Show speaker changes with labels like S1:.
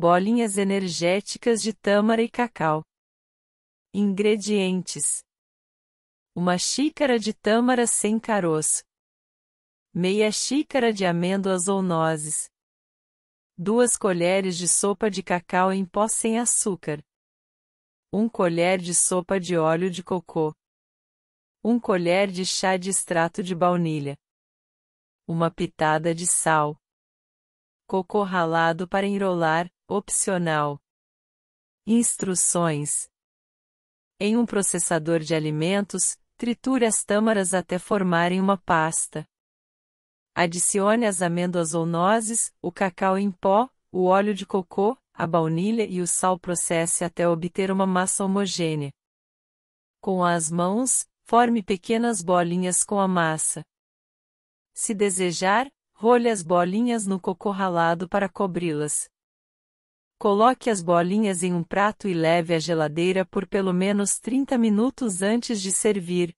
S1: bolinhas energéticas de tâmara e cacau. Ingredientes: Uma xícara de tâmara sem caroço, meia xícara de amêndoas ou nozes, duas colheres de sopa de cacau em pó sem açúcar, um colher de sopa de óleo de cocô, um colher de chá de extrato de baunilha, uma pitada de sal, cocô ralado para enrolar, opcional. Instruções: Em um processador de alimentos, triture as tâmaras até formarem uma pasta. Adicione as amêndoas ou nozes, o cacau em pó, o óleo de cocô, a baunilha e o sal processe até obter uma massa homogênea. Com as mãos, forme pequenas bolinhas com a massa. Se desejar, role as bolinhas no cocô ralado para cobri-las. Coloque as bolinhas em um prato e leve à geladeira por pelo menos 30 minutos antes de servir.